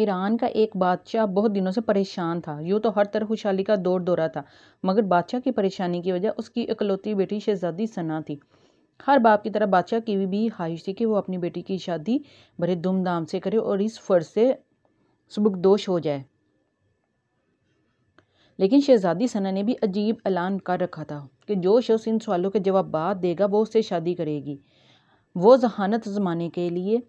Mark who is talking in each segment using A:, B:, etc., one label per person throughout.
A: Iran का एक बादशाह बहुत दिनों से परेशान था यूँ तो हर तरफ खुशहाली का दौर दौरा था मगर बादशाह की परेशानी की वजह उसकी इकलौती बेटी शहजादी सना थी हर बाप की तरह बादशाह की भी ख्वाहिश थी कि वो अपनी बेटी की शादी बड़े धूमधाम से करे और इस फर्ज से सबकदोश हो जाए लेकिन शहजादी सना ने भी अजीब ऐलान कर रखा था कि जो शख्स इन सवालों के जवाब देगा वो उससे शादी करेगी वो जहानत ज़माने के लिए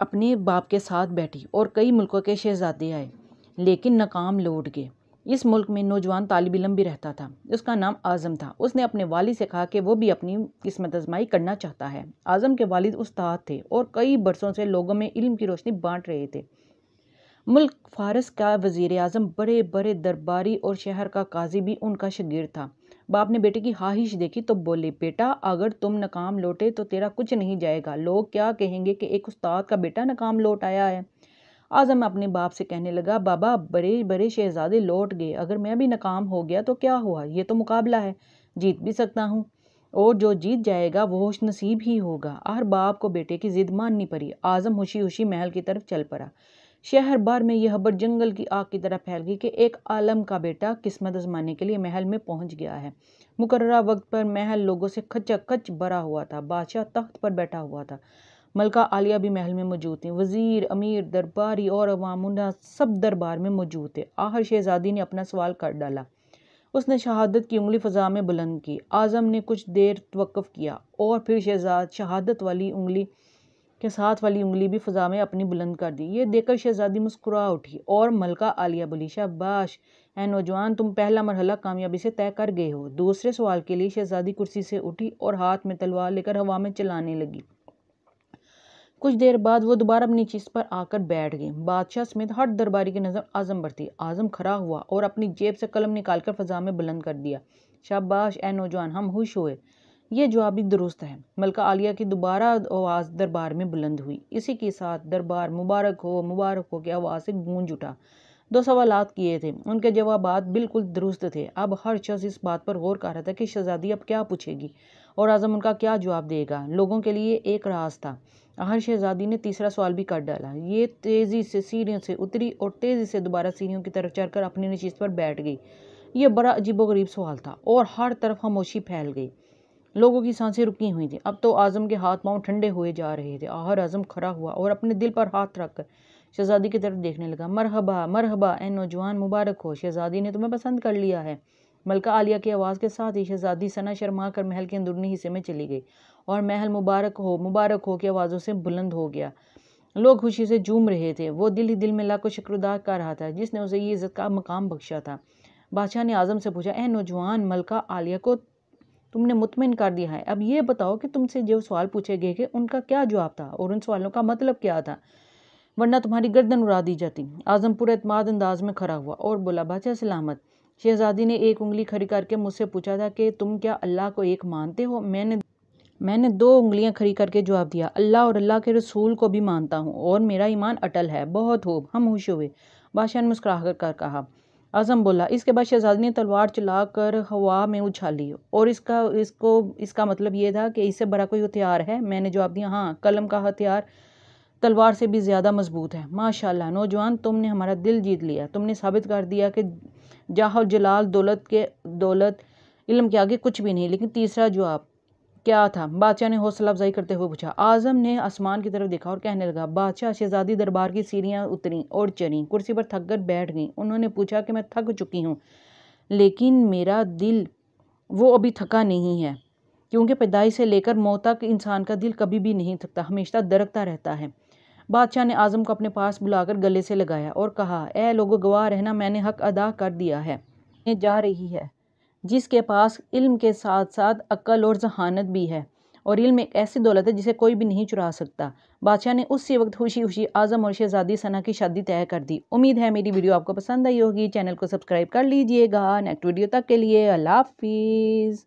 A: अपने बाप के साथ बैठी और कई मुल्कों के शहजादे आए लेकिन नाकाम लौट गए इस मुल्क में नौजवान तालब इलम भी रहता था उसका नाम आज़म था उसने अपने वालिद से कहा कि वो भी अपनी किस्मत आजमाई करना चाहता है आज़म के वालिद उस्ताद थे और कई बरसों से लोगों में इल्म की रोशनी बांट रहे थे मुल्क फारस का वज़ी अजम बड़े बड़े दरबारी और शहर का काजी भी उनका शगीर था बाप ने बेटे की ख्वाहिश देखी तो बोले बेटा अगर तुम नाकाम लौटे तो तेरा कुछ नहीं जाएगा लोग क्या कहेंगे कि एक उस्ताद का बेटा नाकाम लौट आया है आज़म अपने बाप से कहने लगा बाबा बड़े बड़े शहजादे लौट गए अगर मैं भी नाकाम हो गया तो क्या हुआ ये तो मुकाबला है जीत भी सकता हूँ और जो जीत जाएगा वो होश नसीब ही होगा हर बाप को बेटे की ज़िद माननी पड़ी आज़म हुशी हुशी महल की तरफ चल पड़ा शहर भर में यह खबर जंगल की आग की तरह फैल गई कि एक आलम का बेटा किस्मत आजमाने के लिए महल में पहुंच गया है मुकर्रा वक्त पर महल लोगों से खचा खच भरा हुआ था बादशाह तख्त पर बैठा हुआ था मलका आलिया भी महल में मौजूद थी वजीर अमीर दरबारी और अवामुना सब दरबार में मौजूद थे आहर शहजादी ने अपना सवाल कर डाला उसने शहादत की उंगली फ़जा में बुलंद की आज़म ने कुछ देर तवक़ किया और फिर शहजाद शहादत वाली उंगली के साथ वाली उंगली भी फ़िज़ा में अपनी बुलंद कर दी ये देखकर शहज़ादी मुस्कुरा उठी और मलका आलिया बोली शाबाश ए नौजवान तुम पहला मरहला कामयाबी से तय कर गए हो दूसरे सवाल के लिए शहज़ादी कुर्सी से उठी और हाथ में तलवार लेकर हवा में चलाने लगी कुछ देर बाद वो दोबारा अपनी चीज़ पर आकर बैठ गई बादशाह समेत हर दरबारी की नज़र आज़म पर थी आज़म खड़ा हुआ और अपनी जेब से कलम निकालकर फ़जा में बुलंद कर दिया शाबाश ए नौजवान हम खुश हुए ये जवाब भी दुरुस्त है मलका आलिया की दोबारा आवाज़ दरबार में बुलंद हुई इसी के साथ दरबार मुबारक हो मुबारक हो की आवाज़ से गूंज उठा दो सवाल किए थे उनके जवाब बिल्कुल दुरुस्त थे अब हर शख्स इस बात पर गौर कर रहा था कि शहजादी अब क्या पूछेगी और आज़म उनका क्या जवाब देगा लोगों के लिए एक राज था हर शहजादी ने तीसरा सवाल भी कर डाला ये तेज़ी से सीढ़ियों से उतरी और तेज़ी से दोबारा सीढ़ियों की तरफ चढ़कर अपनी नशीत पर बैठ गई ये बड़ा अजीबोगरीब सवाल था और हर तरफ खामोशी फैल गई लोगों की सांसें रुकी हुई थी अब तो आज़म के हाथ पाँव ठंडे हुए जा रहे थे आहर आज़म खड़ा हुआ और अपने दिल पर हाथ रख कर शहज़ादी की तरफ देखने लगा मरहबा मरहबा ए नौजवान मुबारक हो शहज़ादी ने तुम्हें पसंद कर लिया है मलका आलिया की आवाज़ के साथ ही शहज़ादी सना शर्मा कर महल के अंदरूनी हिस्से में चली गई और महल मुबारक हो मुबारक हो की आवाज़ों से बुलंद हो गया लोग खुशी से झूम रहे थे वो दिल ही दिल में लाखों शक्रुदा कर रहा था जिसने उसे ये इज़्ज़त का मकाम बख्शा था बादशाह ने आज़म से पूछा ए नौजवान मलका आलिया को तुमने मुतमिन कर दिया है अब ये बताओ कि तुमसे जो सवाल पूछे गए थे उनका क्या जवाब था और उन सवालों का मतलब क्या था वरना तुम्हारी गर्दन उड़ा दी जाती आजम पूरे अतमाद अंदाज में खड़ा हुआ और बोला बादशाह सलामत शहजादी ने एक उंगली खड़ी करके मुझसे पूछा था कि तुम क्या अल्लाह को एक मानते हो मैंने मैंने दो उंगलियां खड़ी करके जवाब दिया अल्लाह और अल्लाह के रसूल को भी मानता हूँ और मेरा ईमान अटल है बहुत होब हम खुश हुए बादशाह ने मुस्कुरा कर कहा आज़म बोला इसके बाद शहज़ादी ने तलवार चलाकर हवा में उछाली और इसका इसको इसका मतलब ये था कि इससे बड़ा कोई हथियार है मैंने जवाब दिया हाँ कलम का हथियार तलवार से भी ज़्यादा मजबूत है माशाल्लाह नौजवान तुमने हमारा दिल जीत लिया तुमने साबित कर दिया कि जाह जलाल दौलत के दौलत इलम के आगे कुछ भी नहीं लेकिन तीसरा जवाब क्या था बादशाह ने हौसला अफजाई करते हुए पूछा आजम ने आसमान की तरफ देखा और कहने लगा बादशाह शहजादी दरबार की सीढ़ियाँ उतरी और चली कुर्सी पर थक कर बैठ गई उन्होंने पूछा कि मैं थक चुकी हूँ लेकिन मेरा दिल वो अभी थका नहीं है क्योंकि पैदाई से लेकर मौत तक इंसान का दिल कभी भी नहीं थकता हमेशा दरकता रहता है बादशाह ने आज़म को अपने पास बुलाकर गले से लगाया और कहा ए लोगो गवाह रहना मैंने हक अदा कर दिया है जा रही है जिसके पास इल्म के साथ साथ अक्ल और जहानत भी है और इल्म एक ऐसी दौलत है जिसे कोई भी नहीं चुरा सकता बादशाह ने उसी वक्त खुशी खुशी आज़म और शहजादी सना की शादी तय कर दी उम्मीद है मेरी वीडियो आपको पसंद आई होगी चैनल को सब्सक्राइब कर लीजिएगा नेक्स्ट वीडियो तक के लिए अल्लाह हाफिज़